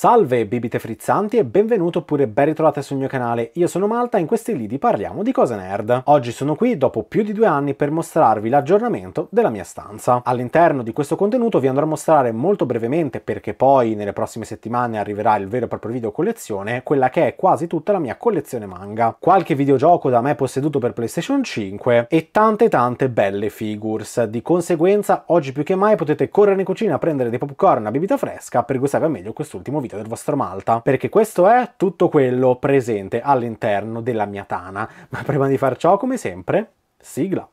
Salve bibite frizzanti e benvenuto oppure ben ritrovate sul mio canale, io sono Malta e in questi lidi parliamo di cose nerd. Oggi sono qui dopo più di due anni per mostrarvi l'aggiornamento della mia stanza. All'interno di questo contenuto vi andrò a mostrare molto brevemente, perché poi nelle prossime settimane arriverà il vero e proprio video collezione, quella che è quasi tutta la mia collezione manga, qualche videogioco da me posseduto per PlayStation 5 e tante tante belle figures. Di conseguenza oggi più che mai potete correre in cucina a prendere dei popcorn e una bibita fresca per gustare meglio quest'ultimo video seguita del vostro Malta, perché questo è tutto quello presente all'interno della mia tana. Ma prima di far ciò, come sempre, sigla.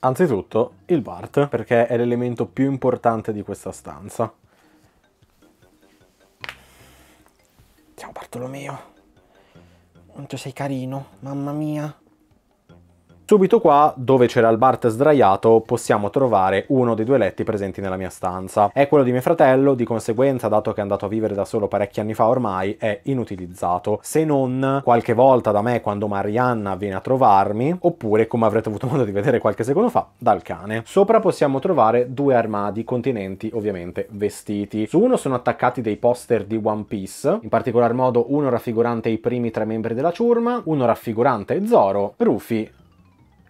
Anzitutto il Bart, perché è l'elemento più importante di questa stanza. Ciao Bartolomeo, quanto sei carino, mamma mia. Subito qua, dove c'era il Bart sdraiato, possiamo trovare uno dei due letti presenti nella mia stanza. È quello di mio fratello, di conseguenza, dato che è andato a vivere da solo parecchi anni fa ormai, è inutilizzato, se non qualche volta da me quando Marianna viene a trovarmi, oppure, come avrete avuto modo di vedere qualche secondo fa, dal cane. Sopra possiamo trovare due armadi contenenti, ovviamente vestiti. Su uno sono attaccati dei poster di One Piece, in particolar modo uno raffigurante i primi tre membri della ciurma, uno raffigurante Zoro, Ruffy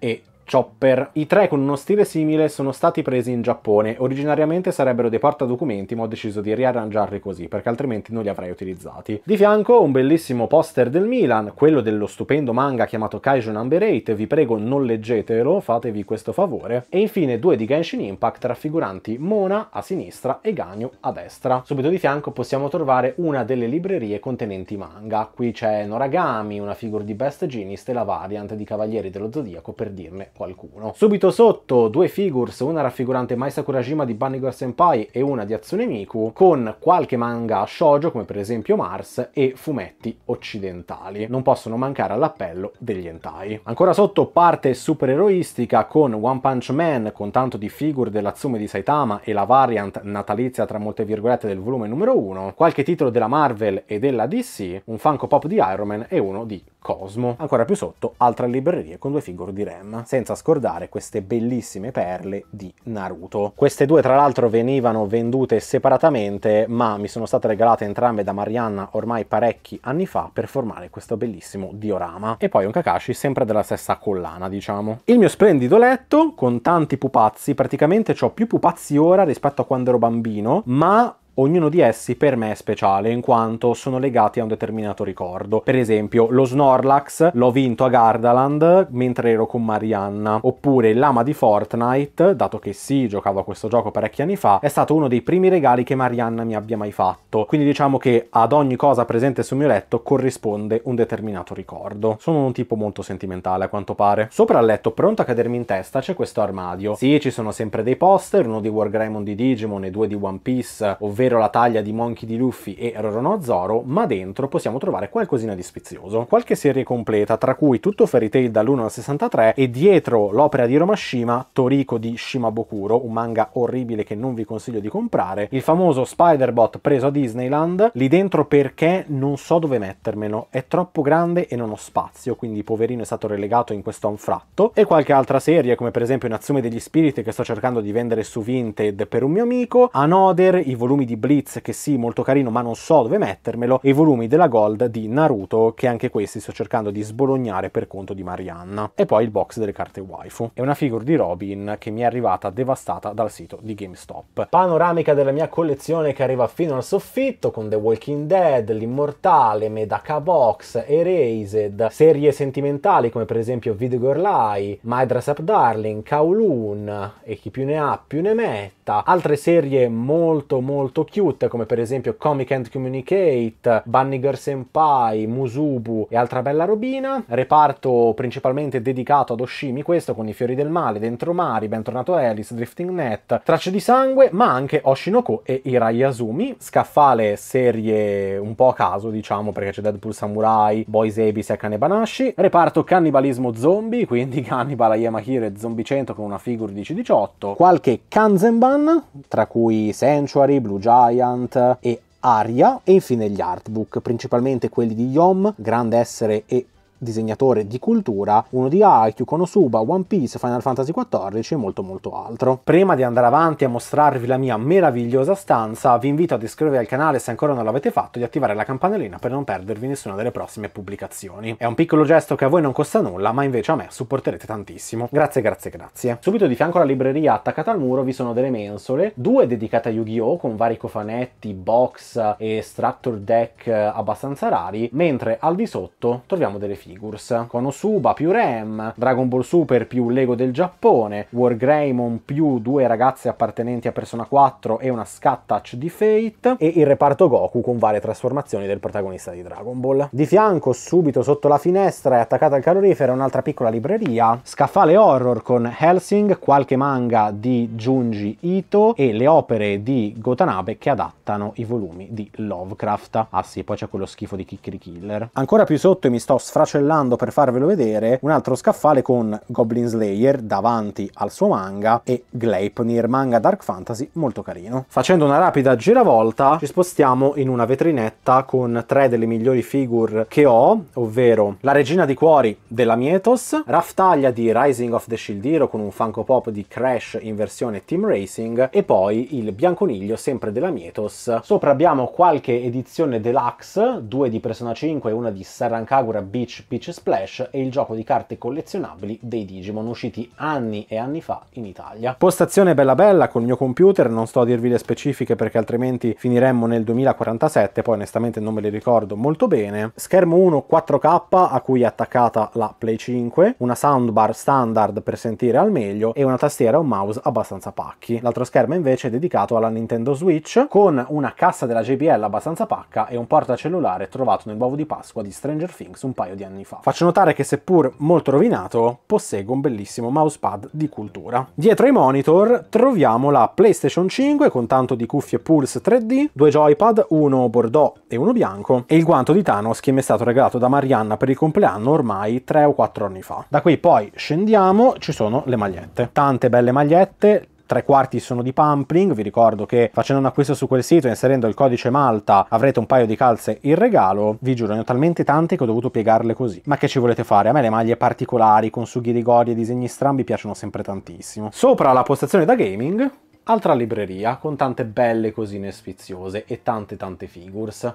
it Chopper. I tre con uno stile simile sono stati presi in Giappone, originariamente sarebbero dei porta documenti, ma ho deciso di riarrangiarli così perché altrimenti non li avrei utilizzati. Di fianco un bellissimo poster del Milan, quello dello stupendo manga chiamato Kaiju Number 8, vi prego non leggetelo, fatevi questo favore, e infine due di Genshin Impact raffiguranti Mona a sinistra e Ganyu a destra. Subito di fianco possiamo trovare una delle librerie contenenti manga, qui c'è Noragami, una figura di Best Genius e la variant di Cavalieri dello Zodiaco per dirne qualcuno. Subito sotto due figures, una raffigurante Mai Sakurajima di Bunny Girl Senpai e una di Hatsune Miku, con qualche manga shoujo come per esempio Mars e fumetti occidentali. Non possono mancare all'appello degli hentai. Ancora sotto parte supereroistica con One Punch Man, con tanto di figure dell'Atsume di Saitama e la variant natalizia tra molte virgolette del volume numero 1, qualche titolo della Marvel e della DC, un Funko Pop di Iron Man e uno di Cosmo. Ancora più sotto, altre librerie con due figure di RAM, senza scordare queste bellissime perle di Naruto. Queste due tra l'altro venivano vendute separatamente, ma mi sono state regalate entrambe da Marianna ormai parecchi anni fa per formare questo bellissimo diorama. E poi un Kakashi sempre della stessa collana, diciamo. Il mio splendido letto, con tanti pupazzi, praticamente ho più pupazzi ora rispetto a quando ero bambino, ma Ognuno di essi per me è speciale in quanto sono legati a un determinato ricordo. Per esempio lo Snorlax l'ho vinto a Gardaland mentre ero con Marianna, oppure il lama di Fortnite, dato che sì, giocavo a questo gioco parecchi anni fa, è stato uno dei primi regali che Marianna mi abbia mai fatto. Quindi diciamo che ad ogni cosa presente sul mio letto corrisponde un determinato ricordo. Sono un tipo molto sentimentale a quanto pare. Sopra al letto, pronto a cadermi in testa, c'è questo armadio. Sì, ci sono sempre dei poster, uno di Wargreymon di Digimon e due di One Piece, ovvero ovvero la taglia di Monkey di Luffy e Roronoa Zoro, ma dentro possiamo trovare qualcosina di spizioso. Qualche serie completa, tra cui tutto Fairy Tail dall'1 al 63 e dietro l'opera di Romashima, Toriko di Shimabokuro, un manga orribile che non vi consiglio di comprare, il famoso Spider-Bot preso a Disneyland, lì dentro perché non so dove mettermelo, è troppo grande e non ho spazio, quindi poverino è stato relegato in questo anfratto, e qualche altra serie come per esempio Natsume degli Spiriti che sto cercando di vendere su Vinted per un mio amico, Another, i volumi di di Blitz che sì, molto carino, ma non so dove mettermelo, e i volumi della Gold di Naruto, che anche questi sto cercando di sbolognare per conto di Marianna. E poi il box delle carte waifu. È una figura di Robin che mi è arrivata devastata dal sito di GameStop. Panoramica della mia collezione che arriva fino al soffitto con The Walking Dead, L'Immortale, Medaka Box, Erased, serie sentimentali come per esempio Video Girl Eye, My Dress Up Darling, Kowloon e chi più ne ha più ne metta. Altre serie molto molto cute come per esempio Comic and Communicate, Banniger Senpai, Musubu e altra bella robina. Reparto principalmente dedicato ad Oshimi questo con i fiori del male, Dentro Mari, Bentornato Alice, Drifting Net, Tracce di sangue ma anche Oshinoko e Irayasumi. Scaffale serie un po' a caso diciamo perché c'è Deadpool Samurai, Boys Abyss e Kanebanashi. Reparto cannibalismo zombie quindi Cannibal, Yamahiro e Zombie 100 con una figure 10-18. Qualche Kanzenban tra cui Sanctuary, Blue Jack Giant e Aria e infine gli artbook, principalmente quelli di Yom, Grande Essere e disegnatore di cultura, uno di Haikyuu, Konosuba, One Piece, Final Fantasy XIV e molto molto altro. Prima di andare avanti a mostrarvi la mia meravigliosa stanza, vi invito ad iscrivervi al canale se ancora non l'avete fatto e di attivare la campanellina per non perdervi nessuna delle prossime pubblicazioni. È un piccolo gesto che a voi non costa nulla, ma invece a me supporterete tantissimo. Grazie, grazie, grazie. Subito di fianco alla libreria attaccata al muro vi sono delle mensole, due dedicate a Yu-Gi-Oh! con vari cofanetti, box e structure deck abbastanza rari, mentre al di sotto troviamo delle fighe Figures, con Osuba più Rem, Dragon Ball Super più Lego del Giappone, Wargreymon più due ragazze appartenenti a Persona 4 e una scat touch di Fate e il reparto Goku con varie trasformazioni del protagonista di Dragon Ball. Di fianco, subito sotto la finestra e attaccata al calorifero, un'altra piccola libreria, scaffale horror con Helsing, qualche manga di Junji Ito e le opere di Gotanabe che adattano i volumi di Lovecraft. Ah sì, poi c'è quello schifo di Kikri Killer. Ancora più sotto e mi sto sfracciando cancellando per farvelo vedere un altro scaffale con Goblin Slayer davanti al suo manga e Gleipnir, manga dark fantasy molto carino. Facendo una rapida giravolta ci spostiamo in una vetrinetta con tre delle migliori figure che ho, ovvero la regina di cuori della Mietos, Raftaglia di Rising of the Shield Hero con un Funko Pop di Crash in versione Team Racing e poi il Bianconiglio sempre della Mietos. Sopra abbiamo qualche edizione deluxe, due di Persona 5 e una di Sarrancagura Beach Peach Splash e il gioco di carte collezionabili dei Digimon usciti anni e anni fa in Italia. Postazione bella bella col mio computer, non sto a dirvi le specifiche perché altrimenti finiremmo nel 2047, poi onestamente non me le ricordo molto bene. Schermo 1 4K a cui è attaccata la Play 5, una soundbar standard per sentire al meglio e una tastiera e un mouse abbastanza pacchi. L'altro schermo invece è dedicato alla Nintendo Switch con una cassa della JBL abbastanza pacca e un portacellulare trovato nel uovo di Pasqua di Stranger Things un paio di anni anni fa. Faccio notare che seppur molto rovinato, posseggo un bellissimo mousepad di cultura. Dietro ai monitor troviamo la PlayStation 5 con tanto di cuffie Pulse 3D, due joypad, uno bordeaux e uno bianco, e il guanto di Thanos che mi è stato regalato da Marianna per il compleanno ormai 3 o 4 anni fa. Da qui poi scendiamo, ci sono le magliette. Tante belle magliette, tre quarti sono di Pumpling, vi ricordo che facendo un acquisto su quel sito e inserendo il codice Malta avrete un paio di calze in regalo, vi giuro ne ho talmente tante che ho dovuto piegarle così. Ma che ci volete fare? A me le maglie particolari con sughi rigori e disegni strambi piacciono sempre tantissimo. Sopra la postazione da gaming, altra libreria con tante belle cosine sfiziose e tante tante figures.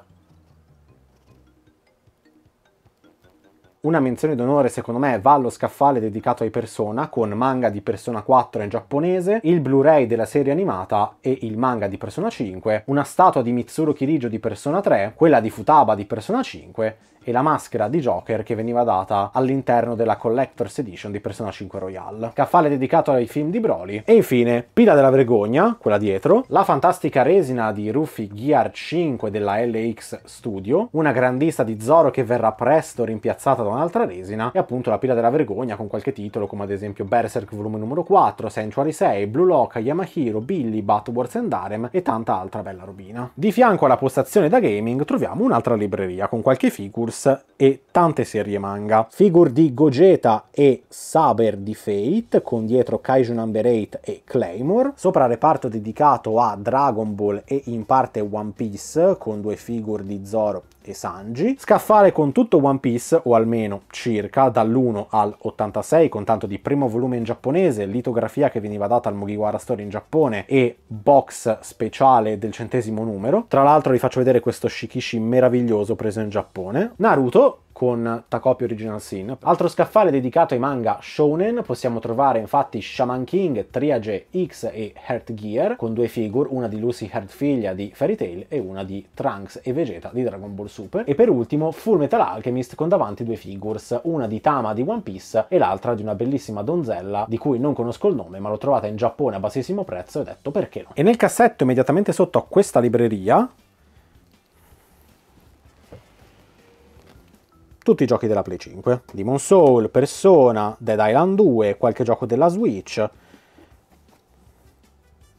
Una menzione d'onore secondo me va allo scaffale dedicato ai Persona con manga di Persona 4 in giapponese, il Blu-ray della serie animata e il manga di Persona 5, una statua di Mitsuru Kirijo di Persona 3, quella di Futaba di Persona 5 e la maschera di Joker che veniva data all'interno della Collector's Edition di Persona 5 Royale. Caffale dedicato ai film di Broly. E infine, Pila della Vergogna, quella dietro, la fantastica resina di Ruffy Gear 5 della LX Studio, una grandista di Zoro che verrà presto rimpiazzata da un'altra resina, e appunto la Pila della Vergogna con qualche titolo come ad esempio Berserk volume numero 4, Sanctuary 6, Blue Lock, Yamahiro, Billy, Batwars and Darem e tanta altra bella robina. Di fianco alla postazione da gaming troviamo un'altra libreria con qualche figures Comics e tante serie manga. Figure di Gogeta e Saber di Fate, con dietro Kaiju Number 8 e Claymore. Sopra reparto dedicato a Dragon Ball e in parte One Piece, con due figure di Zoro e Sanji, scaffale con tutto One Piece, o almeno circa, dall'1 al 86, con tanto di primo volume in giapponese, litografia che veniva data al Mugiwara Story in Giappone e box speciale del centesimo numero. Tra l'altro vi faccio vedere questo shikishi meraviglioso preso in Giappone. Naruto, con Takopi Original Sin. Altro scaffale dedicato ai manga shonen, possiamo trovare infatti Shaman King, Triage X e Heart Gear, con due figure, una di Lucy Heart figlia di Fairy Tail e una di Trunks e Vegeta di Dragon Ball Super. E per ultimo Full Metal Alchemist con davanti due figures, una di Tama di One Piece e l'altra di una bellissima donzella di cui non conosco il nome ma l'ho trovata in Giappone a bassissimo prezzo e ho detto perché no. E nel cassetto immediatamente sotto a questa libreria tutti i giochi della Play 5. Demon Soul, Persona, Dead Island 2, qualche gioco della Switch,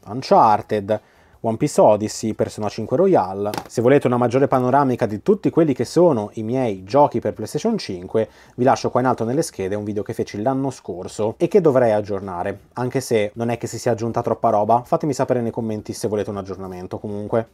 Uncharted, One Piece Odyssey, Persona 5 Royale. Se volete una maggiore panoramica di tutti quelli che sono i miei giochi per PlayStation 5, vi lascio qua in alto nelle schede un video che feci l'anno scorso e che dovrei aggiornare, anche se non è che si sia aggiunta troppa roba, fatemi sapere nei commenti se volete un aggiornamento comunque.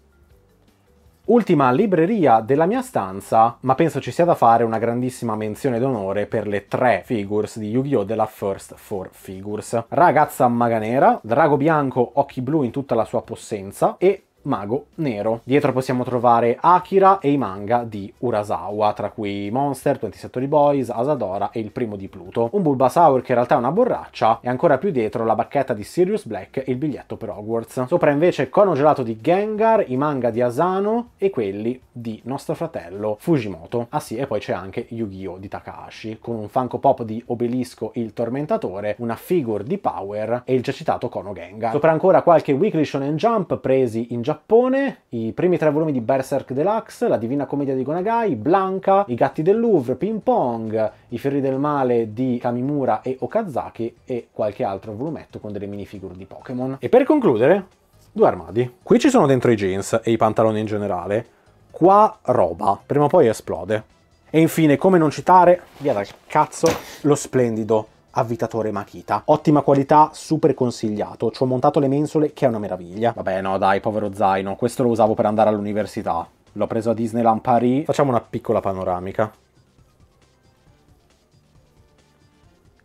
Ultima libreria della mia stanza, ma penso ci sia da fare una grandissima menzione d'onore per le tre figures di Yu-Gi-Oh! della First Four Figures. Ragazza Maganera, drago bianco, occhi blu in tutta la sua possenza e mago nero. Dietro possiamo trovare Akira e i manga di Urasawa, tra cui Monster, 27 Boys, Asadora e il primo di Pluto. Un Bulbasaur che in realtà è una borraccia e ancora più dietro la bacchetta di Sirius Black e il biglietto per Hogwarts. Sopra invece cono gelato di Gengar, i manga di Asano e quelli di nostro fratello Fujimoto. Ah sì, e poi c'è anche Yu-Gi-Oh! di Takahashi, con un Funko Pop di Obelisco il Tormentatore, una figure di Power e il già citato Kono Gengar. Sopra ancora qualche Weekly Shonen Jump presi in Giappone Giappone, i primi tre volumi di Berserk Deluxe, La Divina Commedia di Gonagai, Blanca, I Gatti del Louvre, Ping Pong, I Fiori del Male di Kamimura e Okazaki e qualche altro volumetto con delle minifigure di Pokémon. E per concludere, due armadi. Qui ci sono dentro i jeans e i pantaloni in generale. Qua roba, prima o poi esplode. E infine, come non citare, via dal cazzo, lo splendido avvitatore Makita. Ottima qualità, super consigliato. Ci ho montato le mensole che è una meraviglia. Vabbè no dai, povero zaino, questo lo usavo per andare all'università. L'ho preso a Disneyland Paris. Facciamo una piccola panoramica.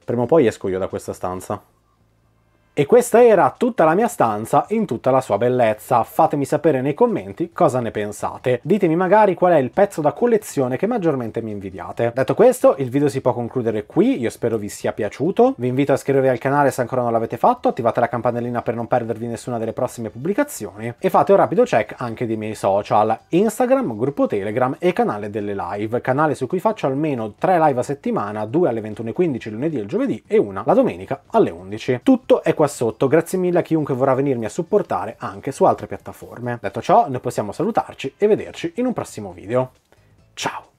Prima o poi esco io da questa stanza. E questa era tutta la mia stanza in tutta la sua bellezza. Fatemi sapere nei commenti cosa ne pensate. Ditemi magari qual è il pezzo da collezione che maggiormente mi invidiate. Detto questo, il video si può concludere qui, io spero vi sia piaciuto. Vi invito a iscrivervi al canale se ancora non l'avete fatto, attivate la campanellina per non perdervi nessuna delle prossime pubblicazioni e fate un rapido check anche dei miei social, Instagram, gruppo Telegram e canale delle live, canale su cui faccio almeno 3 live a settimana, 2 alle 21.15 lunedì e giovedì e una la domenica alle 11. Tutto è qua qua sotto, grazie mille a chiunque vorrà venirmi a supportare anche su altre piattaforme. Detto ciò, noi possiamo salutarci e vederci in un prossimo video. Ciao!